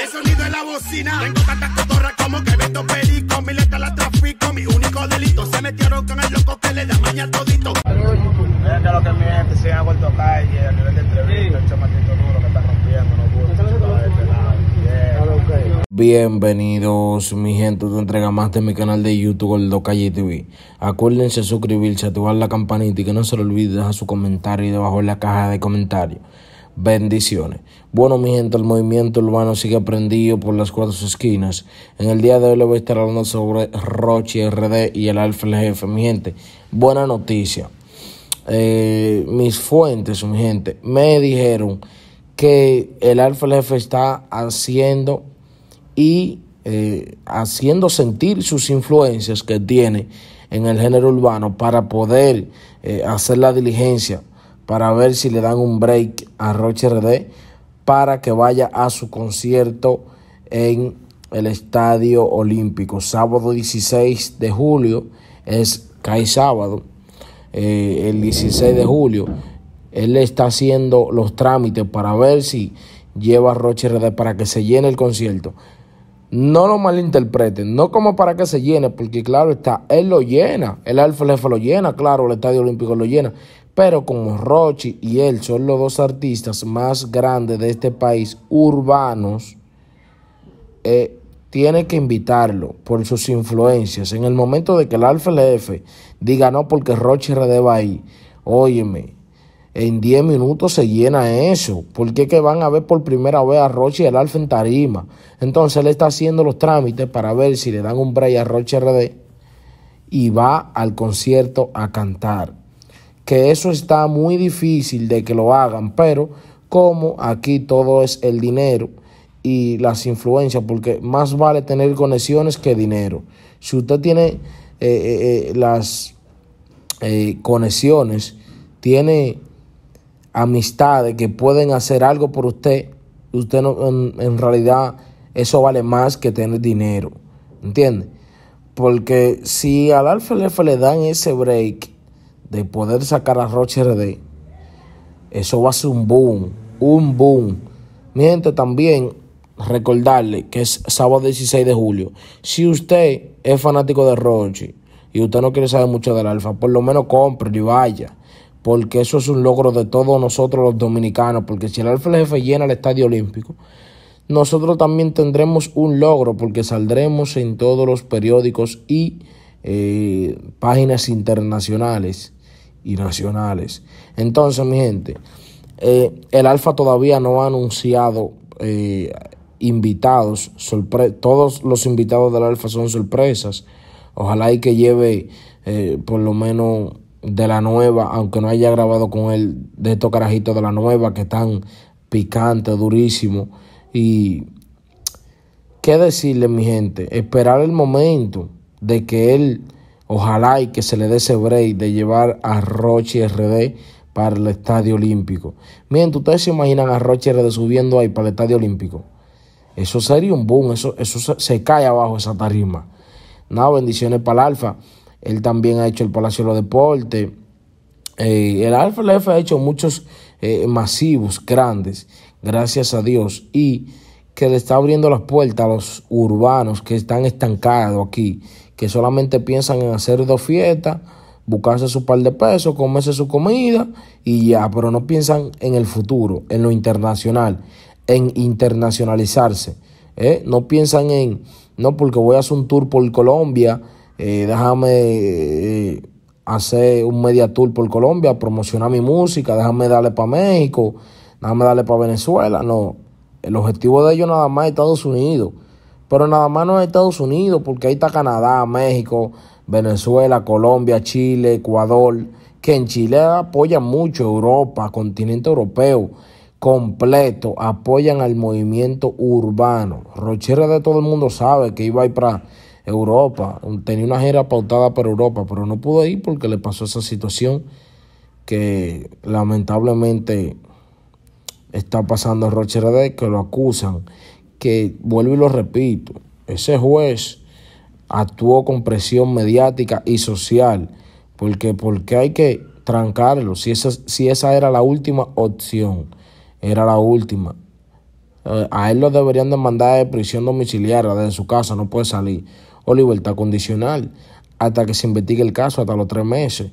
El sonido en la bocina. Tengo tantas cotorras como que vendo perico. Mi letra la trafico. Mi único delito. Se metieron con el loco que le da maña todito. que lo que mi gente se ha vuelto calle a nivel de entrevista. El chamaquito duro que está rompiendo. No este Bienvenidos, mi gente, te entrega más de mi canal de YouTube, el Calle TV. Acuérdense de suscribirse, activar la campanita y que no se le olvide dejar su comentario debajo en la caja de comentarios. Bendiciones. Bueno, mi gente, el movimiento urbano sigue prendido por las cuatro esquinas. En el día de hoy le voy a estar hablando sobre Roche, RD y el Alfa el Jefe. Mi gente, buena noticia. Eh, mis fuentes, mi gente, me dijeron que el Alfa el Jefe está haciendo y eh, haciendo sentir sus influencias que tiene en el género urbano para poder eh, hacer la diligencia para ver si le dan un break a Roche RD para que vaya a su concierto en el Estadio Olímpico. Sábado 16 de julio es cae sábado. Eh, el 16 de julio él está haciendo los trámites para ver si lleva a Roche RD para que se llene el concierto. No lo malinterpreten, no como para que se llene, porque claro está, él lo llena, el Alfa lo llena, claro, el Estadio Olímpico lo llena, pero como Roche y él son los dos artistas más grandes de este país, urbanos, eh, tiene que invitarlo por sus influencias. En el momento de que el Alfa LF diga no porque Rochi va ahí, óyeme, en 10 minutos se llena eso, porque qué que van a ver por primera vez a Roche y el Alfa en tarima. Entonces él está haciendo los trámites para ver si le dan un break a Roche RD y va al concierto a cantar que eso está muy difícil de que lo hagan, pero como aquí todo es el dinero y las influencias, porque más vale tener conexiones que dinero. Si usted tiene eh, eh, eh, las conexiones, tiene amistades que pueden hacer algo por usted, usted no, en, realidad eso vale más que tener dinero, ¿entiende? Porque si al alfa le dan ese break de poder sacar a Roche RD, eso va a ser un boom, un boom. Mi gente, también recordarle que es sábado 16 de julio. Si usted es fanático de Roche y usted no quiere saber mucho del Alfa, por lo menos compre y vaya. Porque eso es un logro de todos nosotros los dominicanos. Porque si el Alfa el jefe llena el Estadio Olímpico, nosotros también tendremos un logro. Porque saldremos en todos los periódicos y eh, páginas internacionales y nacionales. Entonces, mi gente, eh, el Alfa todavía no ha anunciado eh, invitados. todos los invitados del Alfa son sorpresas. Ojalá y que lleve eh, por lo menos de la nueva, aunque no haya grabado con él, de estos carajitos de la nueva que están picante, durísimos. Y qué decirle, mi gente, esperar el momento de que él Ojalá y que se le dé ese break de llevar a Roche RD para el Estadio Olímpico. Miren, ustedes se imaginan a Roche RD subiendo ahí para el Estadio Olímpico. Eso sería un boom, eso, eso se, cae abajo esa tarima. Nada, no, bendiciones para el Alfa. Él también ha hecho el Palacio de los Deportes. Eh, el Alfa LF ha hecho muchos eh, masivos, grandes, gracias a Dios. Y que le está abriendo las puertas a los urbanos que están estancados aquí, que solamente piensan en hacer dos fiestas, buscarse su par de pesos, comerse su comida y ya, pero no piensan en el futuro, en lo internacional, en internacionalizarse. ¿eh? No piensan en, no, porque voy a hacer un tour por Colombia, eh, déjame eh, hacer un media tour por Colombia, promocionar mi música, déjame darle para México, déjame darle para Venezuela. No, el objetivo de ellos nada más es Estados Unidos. Pero nada más no es Estados Unidos, porque ahí está Canadá, México, Venezuela, Colombia, Chile, Ecuador, que en Chile apoyan mucho Europa, continente europeo completo, apoyan al movimiento urbano. Rochera de todo el mundo sabe que iba a ir para Europa, tenía una gira pautada para Europa, pero no pudo ir porque le pasó esa situación que lamentablemente está pasando a Rochera de que lo acusan que, vuelvo y lo repito, ese juez actuó con presión mediática y social, porque, porque hay que trancarlo, si esa, si esa era la última opción, era la última. Eh, a él lo deberían de mandar de prisión domiciliaria desde su casa, no puede salir, o libertad condicional, hasta que se investigue el caso, hasta los tres meses.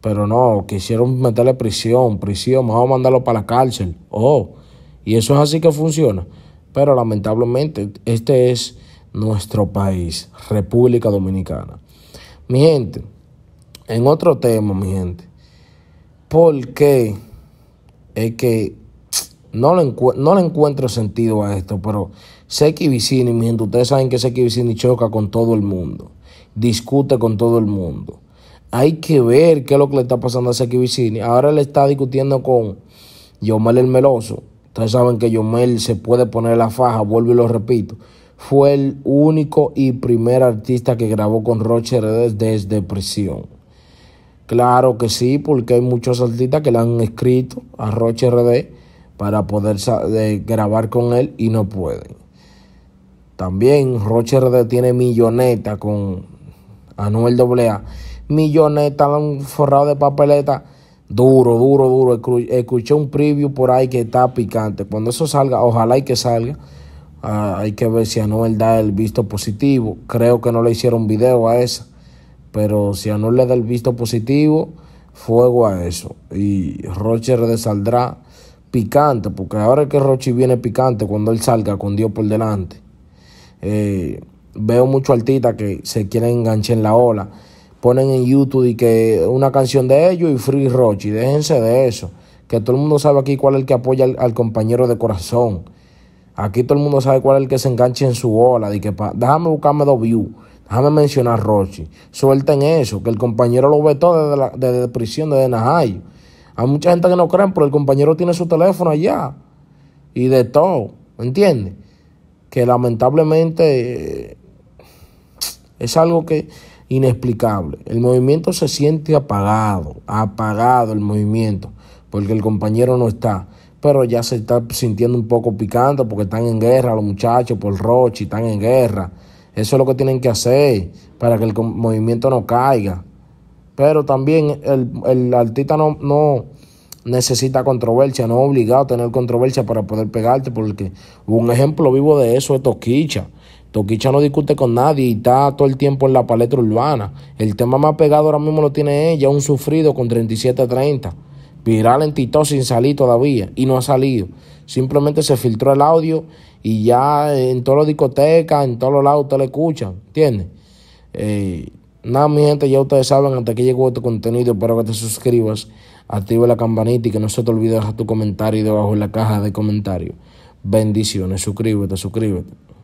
Pero no, quisieron meterle prisión, prisión, vamos a mandarlo para la cárcel. Oh, y eso es así que funciona. Pero lamentablemente este es nuestro país, República Dominicana. Mi gente, en otro tema, mi gente, ¿por qué es que no le, encuentro sentido a esto? Pero Seki Vicini, mi gente, ustedes saben que Seki Vicini choca con todo el mundo, discute con todo el mundo. Hay que ver qué es lo que le está pasando a Seki Vicini. Ahora le está discutiendo con Yomel el Meloso Ustedes saben que Yomel se puede poner la faja, vuelvo y lo repito. Fue el único y primer artista que grabó con Roche redes desde prisión. Claro que sí, porque hay muchos artistas que le han escrito a Roche RD para poder grabar con él y no pueden. También Roche RD tiene milloneta con Anuel AA. Milloneta, un forrado de papeleta Duro, duro, duro. Escuché un preview por ahí que está picante. Cuando eso salga, ojalá y que salga. Ah, hay que ver si Anuel da el visto positivo. Creo que no le hicieron video a esa. Pero si Anuel le da el visto positivo, fuego a eso. Y Roche saldrá picante. Porque ahora que Rochi viene picante, cuando él salga con Dios por delante. Eh, veo mucho artistas que se quiere enganchar en la ola ponen en YouTube que una canción de ellos y Free Rochi. Déjense de eso. Que todo el mundo sabe aquí cuál es el que apoya al, compañero de corazón. Aquí todo el mundo sabe cuál es el que se enganche en su ola. que déjame buscarme dos views. Déjame mencionar Rochi. Suelten eso, que el compañero lo ve todo desde, la, prisión, desde Najayo. Hay mucha gente que no creen, pero el compañero tiene su teléfono allá. Y de todo. ¿Me ¿Entiendes? Que lamentablemente eh, es algo que inexplicable. El movimiento se siente apagado, apagado el movimiento, porque el compañero no está. Pero ya se está sintiendo un poco picante porque están en guerra los muchachos por Rochi, están en guerra. Eso es lo que tienen que hacer para que el movimiento no caiga. Pero también el, artista no, no, necesita controversia, no es obligado a tener controversia para poder pegarte, porque un ejemplo vivo de eso es Toquicha. Toquicha no discute con nadie y está todo el tiempo en la paleta urbana. El tema más pegado ahora mismo lo tiene ella, un sufrido con 3730. Viral en Tito sin salir todavía y no ha salido. Simplemente se filtró el audio y ya eh, en todas las discotecas, en todos los lados usted lo escucha, ¿entiendes? Eh, nada, mi gente, ya ustedes saben hasta que llegó este contenido. Espero que te suscribas, Activa la campanita y que no se te olvide dejar tu comentario debajo en la caja de comentarios. Bendiciones, suscríbete, suscríbete.